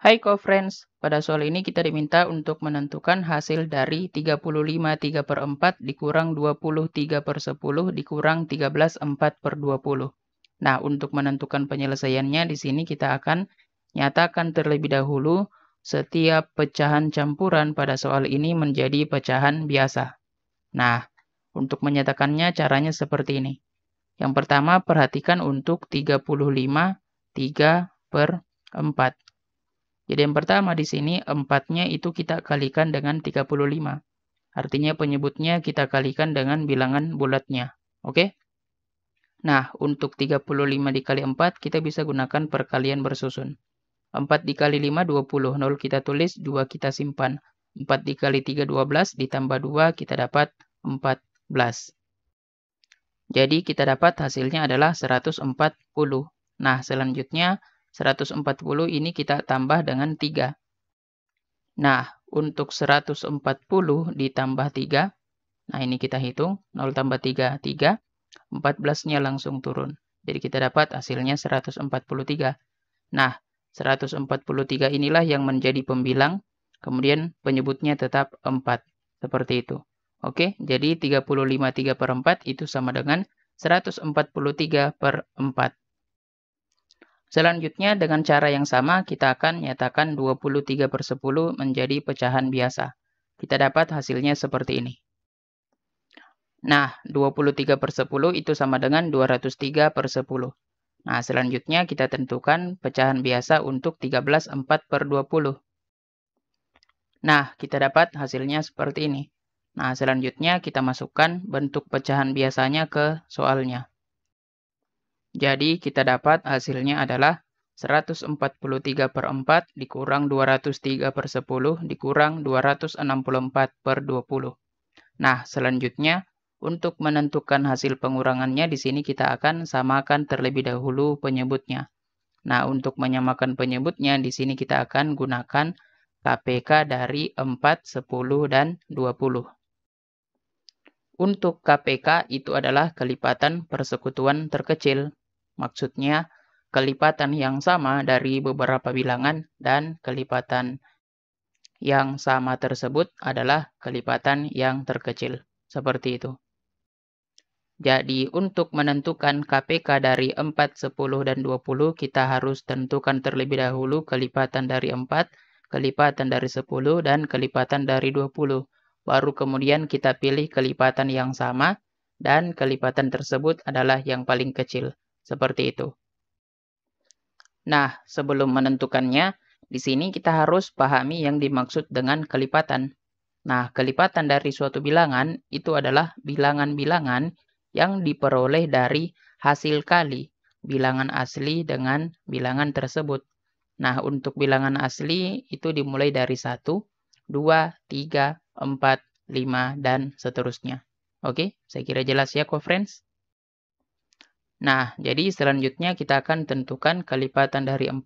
Hai co-friends, pada soal ini kita diminta untuk menentukan hasil dari 35 3 per 4 dikurang 23 per 10 dikurang 13 4 per 20. Nah, untuk menentukan penyelesaiannya di sini kita akan nyatakan terlebih dahulu setiap pecahan campuran pada soal ini menjadi pecahan biasa. Nah, untuk menyatakannya caranya seperti ini. Yang pertama, perhatikan untuk 35 3 per 4. Jadi yang pertama di sini 4-nya itu kita kalikan dengan 35. Artinya penyebutnya kita kalikan dengan bilangan bulatnya. Oke? Okay? Nah, untuk 35 dikali 4 kita bisa gunakan perkalian bersusun. 4 dikali 5 20, 0 kita tulis, 2 kita simpan. 4 dikali 3 12 ditambah 2 kita dapat 14. Jadi kita dapat hasilnya adalah 140. Nah, selanjutnya 140 ini kita tambah dengan 3. Nah, untuk 140 ditambah 3, nah ini kita hitung, 0 tambah 3, 3, 14-nya langsung turun. Jadi kita dapat hasilnya 143. Nah, 143 inilah yang menjadi pembilang, kemudian penyebutnya tetap 4, seperti itu. Oke, jadi 35 3 per 4 itu sama dengan 143 per 4. Selanjutnya dengan cara yang sama kita akan nyatakan 23 per 10 menjadi pecahan biasa. Kita dapat hasilnya seperti ini. Nah, 23 per 10 itu sama dengan 203 per 10. Nah, selanjutnya kita tentukan pecahan biasa untuk 13 4 per 20. Nah, kita dapat hasilnya seperti ini. Nah, selanjutnya kita masukkan bentuk pecahan biasanya ke soalnya. Jadi kita dapat hasilnya adalah 143 per 4 dikurang 203 per 10 dikurang 264 per 20. Nah, selanjutnya untuk menentukan hasil pengurangannya di sini kita akan samakan terlebih dahulu penyebutnya. Nah, untuk menyamakan penyebutnya di sini kita akan gunakan KPK dari 4, 10, dan 20. Untuk KPK itu adalah kelipatan persekutuan terkecil maksudnya kelipatan yang sama dari beberapa bilangan dan kelipatan yang sama tersebut adalah kelipatan yang terkecil. Seperti itu. Jadi untuk menentukan KPK dari 4, 10, dan 20 kita harus tentukan terlebih dahulu kelipatan dari 4, kelipatan dari 10, dan kelipatan dari 20. Baru kemudian kita pilih kelipatan yang sama dan kelipatan tersebut adalah yang paling kecil. Seperti itu. Nah, sebelum menentukannya, di sini kita harus pahami yang dimaksud dengan kelipatan. Nah, kelipatan dari suatu bilangan itu adalah bilangan-bilangan yang diperoleh dari hasil kali bilangan asli dengan bilangan tersebut. Nah, untuk bilangan asli itu dimulai dari 1, 2, 3, 4, 5, dan seterusnya. Oke, saya kira jelas ya, co-friends. Nah, jadi selanjutnya kita akan tentukan kelipatan dari 4,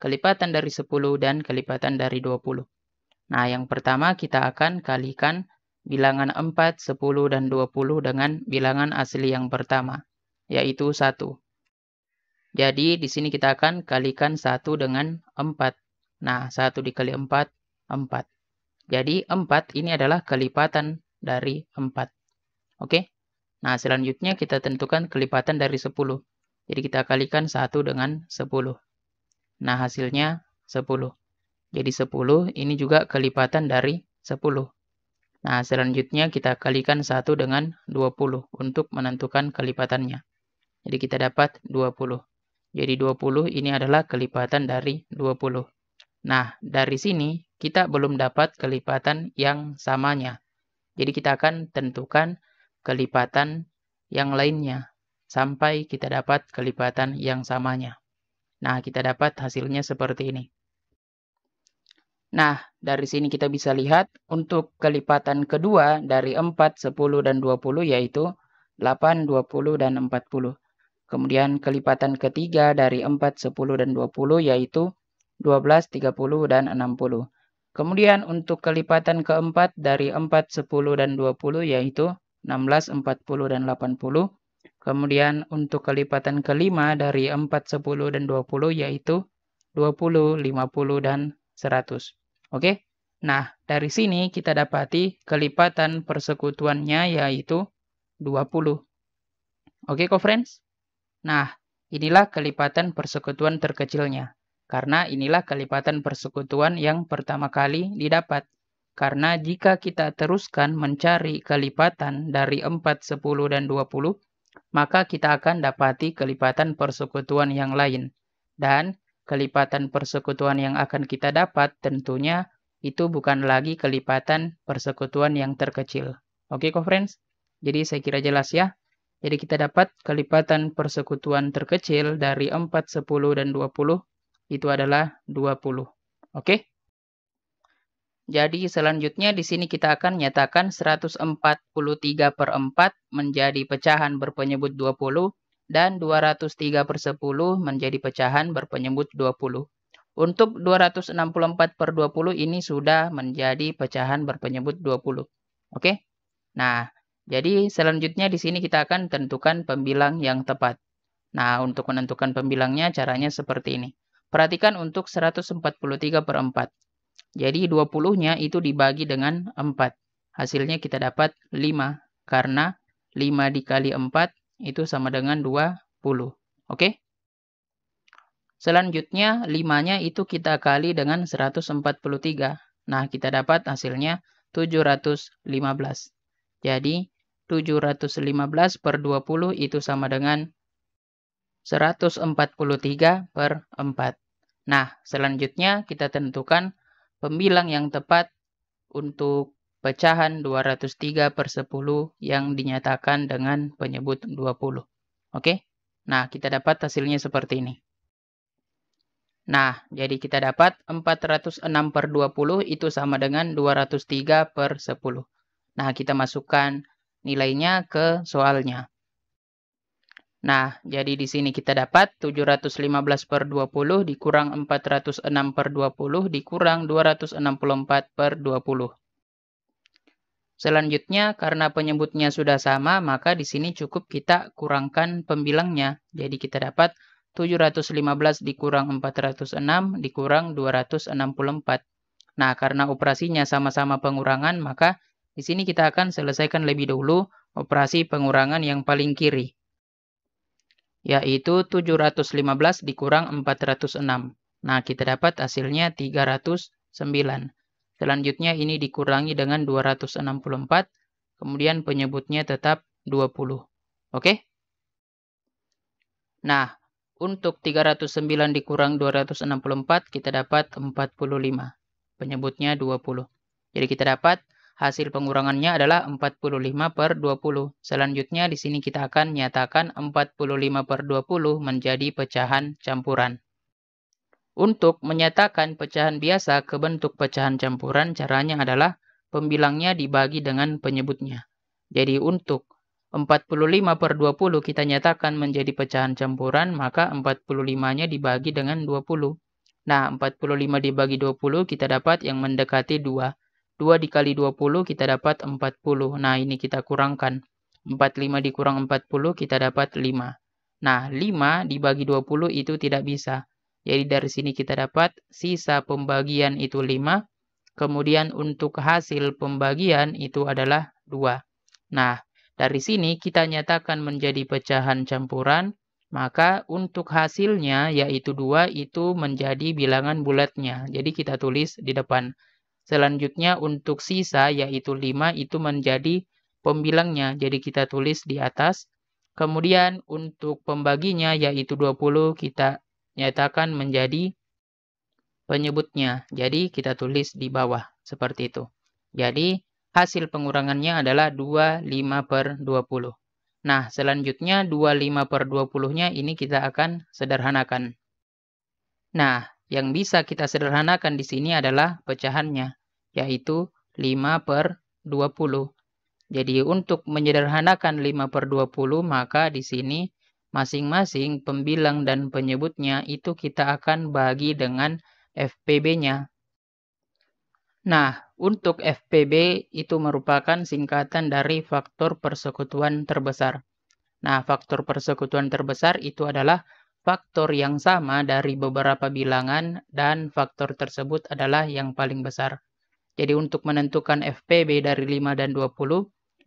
kelipatan dari 10, dan kelipatan dari 20. Nah, yang pertama kita akan kalikan bilangan 4, 10, dan 20 dengan bilangan asli yang pertama, yaitu 1. Jadi, di sini kita akan kalikan 1 dengan 4. Nah, 1 dikali 4, 4. Jadi, 4 ini adalah kelipatan dari 4. Oke? Okay? Nah, selanjutnya kita tentukan kelipatan dari 10. Jadi kita kalikan 1 dengan 10. Nah, hasilnya 10. Jadi 10 ini juga kelipatan dari 10. Nah, selanjutnya kita kalikan 1 dengan 20 untuk menentukan kelipatannya. Jadi kita dapat 20. Jadi 20 ini adalah kelipatan dari 20. Nah, dari sini kita belum dapat kelipatan yang samanya. Jadi kita akan tentukan kelipatan kelipatan yang lainnya sampai kita dapat kelipatan yang samanya. Nah, kita dapat hasilnya seperti ini. Nah, dari sini kita bisa lihat untuk kelipatan kedua dari 4, 10, dan 20 yaitu 8, 20, dan 40. Kemudian kelipatan ketiga dari 4, 10, dan 20 yaitu 12, 30, dan 60. Kemudian untuk kelipatan keempat dari 4, 10, dan 20 yaitu 16, 40, dan 80. Kemudian untuk kelipatan kelima dari 4, 10, dan 20 yaitu 20, 50, dan 100. Oke? Nah, dari sini kita dapati kelipatan persekutuannya yaitu 20. Oke, co-friends? Nah, inilah kelipatan persekutuan terkecilnya. Karena inilah kelipatan persekutuan yang pertama kali didapat karena jika kita teruskan mencari kelipatan dari 4, 10, dan 20, maka kita akan dapati kelipatan persekutuan yang lain. Dan kelipatan persekutuan yang akan kita dapat tentunya itu bukan lagi kelipatan persekutuan yang terkecil. Oke, okay, friends? Jadi saya kira jelas ya. Jadi kita dapat kelipatan persekutuan terkecil dari 4, 10, dan 20 itu adalah 20. Oke? Okay? Jadi selanjutnya di sini kita akan nyatakan 143 per 4 menjadi pecahan berpenyebut 20 dan 203 per 10 menjadi pecahan berpenyebut 20. Untuk 264 per 20 ini sudah menjadi pecahan berpenyebut 20. Oke? Nah, jadi selanjutnya di sini kita akan tentukan pembilang yang tepat. Nah, untuk menentukan pembilangnya caranya seperti ini. Perhatikan untuk 143 per 4. Jadi 20-nya itu dibagi dengan 4. Hasilnya kita dapat 5 karena 5 dikali 4 itu sama dengan 20. Oke? Okay? Selanjutnya 5-nya itu kita kali dengan 143. Nah, kita dapat hasilnya 715. Jadi 715 per 20 itu sama dengan 143 per 4. Nah, selanjutnya kita tentukan pembilang yang tepat untuk pecahan 203 per 10 yang dinyatakan dengan penyebut 20. Oke? Okay? Nah, kita dapat hasilnya seperti ini. Nah, jadi kita dapat 406 per 20 itu sama dengan 203 per 10. Nah, kita masukkan nilainya ke soalnya. Nah, jadi di sini kita dapat 715 per 20 dikurang 406 per 20 dikurang 264 per 20. Selanjutnya, karena penyebutnya sudah sama, maka di sini cukup kita kurangkan pembilangnya. Jadi kita dapat 715 dikurang 406 dikurang 264. Nah, karena operasinya sama-sama pengurangan, maka di sini kita akan selesaikan lebih dahulu operasi pengurangan yang paling kiri yaitu 715 dikurang 406. Nah, kita dapat hasilnya 309. Selanjutnya ini dikurangi dengan 264, kemudian penyebutnya tetap 20. Oke? Nah, untuk 309 dikurang 264, kita dapat 45. Penyebutnya 20. Jadi kita dapat Hasil pengurangannya adalah 45 per 20. Selanjutnya di sini kita akan nyatakan 45 per 20 menjadi pecahan campuran. Untuk menyatakan pecahan biasa ke bentuk pecahan campuran caranya adalah pembilangnya dibagi dengan penyebutnya. Jadi untuk 45 per 20 kita nyatakan menjadi pecahan campuran maka 45-nya dibagi dengan 20. Nah, 45 dibagi 20 kita dapat yang mendekati 2. 2 dikali 20 kita dapat 40. Nah, ini kita kurangkan. 45 dikurang 40 kita dapat 5. Nah, 5 dibagi 20 itu tidak bisa. Jadi dari sini kita dapat sisa pembagian itu 5. Kemudian untuk hasil pembagian itu adalah 2. Nah, dari sini kita nyatakan menjadi pecahan campuran. Maka untuk hasilnya yaitu 2 itu menjadi bilangan bulatnya. Jadi kita tulis di depan. Selanjutnya untuk sisa yaitu 5 itu menjadi pembilangnya. Jadi kita tulis di atas. Kemudian untuk pembaginya yaitu 20 kita nyatakan menjadi penyebutnya. Jadi kita tulis di bawah seperti itu. Jadi hasil pengurangannya adalah 25 per 20. Nah selanjutnya 25 per 20 nya ini kita akan sederhanakan. Nah yang bisa kita sederhanakan di sini adalah pecahannya yaitu 5 per 20. Jadi untuk menyederhanakan 5 per 20 maka di sini masing-masing pembilang dan penyebutnya itu kita akan bagi dengan FPB-nya. Nah, untuk FPB itu merupakan singkatan dari faktor persekutuan terbesar. Nah, faktor persekutuan terbesar itu adalah faktor yang sama dari beberapa bilangan dan faktor tersebut adalah yang paling besar. Jadi untuk menentukan FPB dari 5 dan 20,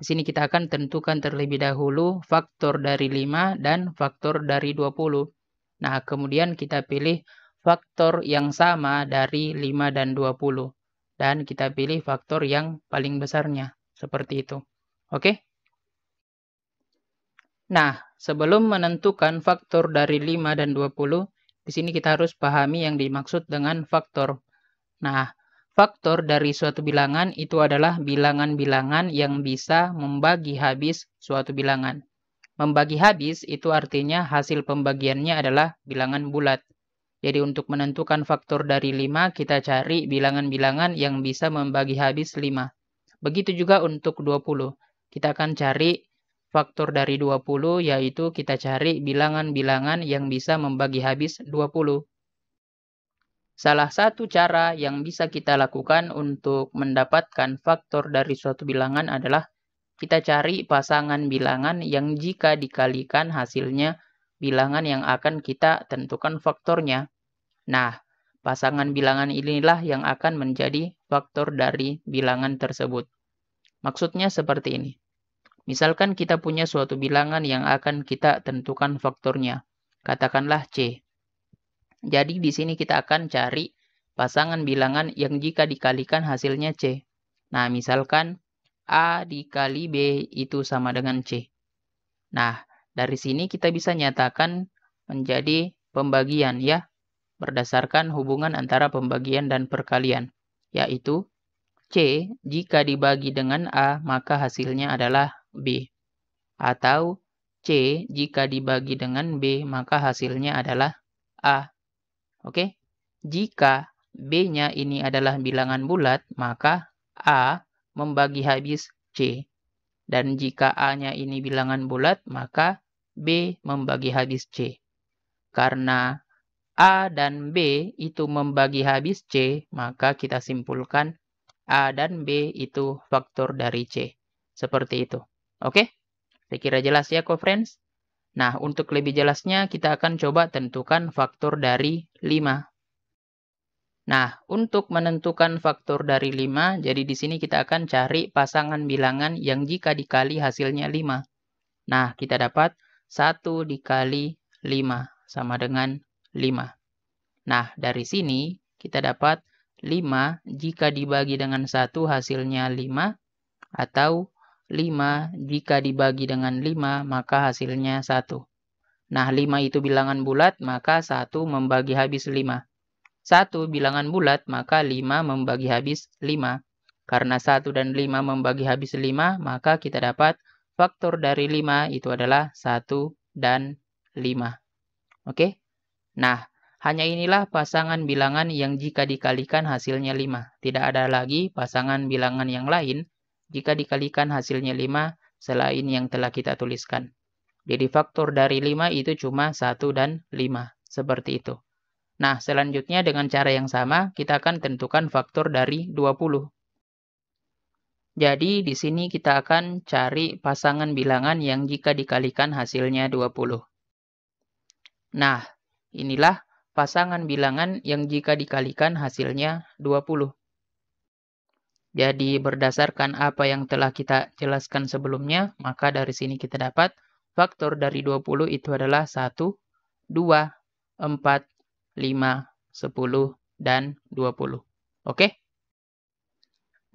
di sini kita akan tentukan terlebih dahulu faktor dari 5 dan faktor dari 20. Nah, kemudian kita pilih faktor yang sama dari 5 dan 20. Dan kita pilih faktor yang paling besarnya, seperti itu. Oke? Nah, sebelum menentukan faktor dari 5 dan 20, di sini kita harus pahami yang dimaksud dengan faktor. Nah, Faktor dari suatu bilangan itu adalah bilangan-bilangan yang bisa membagi habis suatu bilangan. Membagi habis itu artinya hasil pembagiannya adalah bilangan bulat. Jadi untuk menentukan faktor dari 5, kita cari bilangan-bilangan yang bisa membagi habis 5. Begitu juga untuk 20. Kita akan cari faktor dari 20, yaitu kita cari bilangan-bilangan yang bisa membagi habis 20. Salah satu cara yang bisa kita lakukan untuk mendapatkan faktor dari suatu bilangan adalah kita cari pasangan bilangan yang jika dikalikan hasilnya bilangan yang akan kita tentukan faktornya. Nah, pasangan bilangan inilah yang akan menjadi faktor dari bilangan tersebut. Maksudnya seperti ini. Misalkan kita punya suatu bilangan yang akan kita tentukan faktornya. Katakanlah C. Jadi di sini kita akan cari pasangan bilangan yang jika dikalikan hasilnya C. Nah, misalkan A dikali B itu sama dengan C. Nah, dari sini kita bisa nyatakan menjadi pembagian ya, berdasarkan hubungan antara pembagian dan perkalian, yaitu C jika dibagi dengan A maka hasilnya adalah B. Atau C jika dibagi dengan B maka hasilnya adalah A. Oke, jika B-nya ini adalah bilangan bulat, maka A membagi habis C. Dan jika A-nya ini bilangan bulat, maka B membagi habis C. Karena A dan B itu membagi habis C, maka kita simpulkan A dan B itu faktor dari C. Seperti itu. Oke? Saya kira jelas ya, co-friends. Nah, untuk lebih jelasnya kita akan coba tentukan faktor dari 5. Nah, untuk menentukan faktor dari 5, jadi di sini kita akan cari pasangan bilangan yang jika dikali hasilnya 5. Nah, kita dapat 1 dikali 5 sama dengan 5. Nah, dari sini kita dapat 5 jika dibagi dengan 1 hasilnya 5 atau 5 jika dibagi dengan 5 maka hasilnya 1. Nah 5 itu bilangan bulat maka 1 membagi habis 5. 1 bilangan bulat maka 5 membagi habis 5. Karena 1 dan 5 membagi habis 5 maka kita dapat faktor dari 5 itu adalah 1 dan 5. Oke? Nah hanya inilah pasangan bilangan yang jika dikalikan hasilnya 5. Tidak ada lagi pasangan bilangan yang lain jika dikalikan hasilnya 5 selain yang telah kita tuliskan. Jadi faktor dari 5 itu cuma 1 dan 5, seperti itu. Nah, selanjutnya dengan cara yang sama, kita akan tentukan faktor dari 20. Jadi, di sini kita akan cari pasangan bilangan yang jika dikalikan hasilnya 20. Nah, inilah pasangan bilangan yang jika dikalikan hasilnya 20. Jadi berdasarkan apa yang telah kita jelaskan sebelumnya, maka dari sini kita dapat faktor dari 20 itu adalah 1, 2, 4, 5, 10, dan 20. Oke?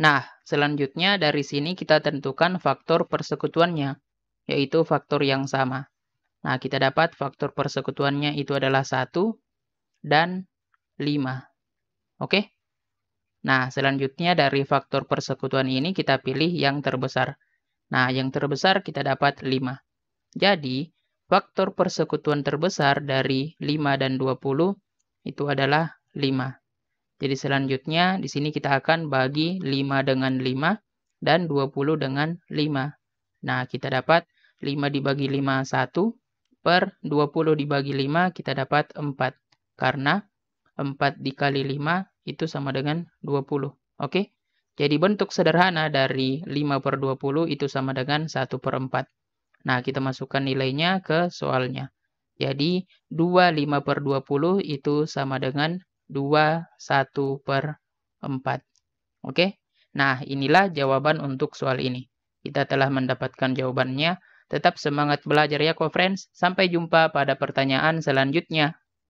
Nah, selanjutnya dari sini kita tentukan faktor persekutuannya, yaitu faktor yang sama. Nah, kita dapat faktor persekutuannya itu adalah 1 dan 5. Oke? Nah, selanjutnya dari faktor persekutuan ini kita pilih yang terbesar. Nah, yang terbesar kita dapat 5. Jadi, faktor persekutuan terbesar dari 5 dan 20 itu adalah 5. Jadi selanjutnya di sini kita akan bagi 5 dengan 5 dan 20 dengan 5. Nah, kita dapat 5 dibagi 5 1 per 20 dibagi 5 kita dapat 4 karena 4 dikali 5 itu sama dengan 20. Oke? Jadi bentuk sederhana dari 5 per 20 itu sama dengan 1 per 4. Nah, kita masukkan nilainya ke soalnya. Jadi 2 5 per 20 itu sama dengan 2 1 per 4. Oke? Nah, inilah jawaban untuk soal ini. Kita telah mendapatkan jawabannya. Tetap semangat belajar ya, co-friends. Sampai jumpa pada pertanyaan selanjutnya.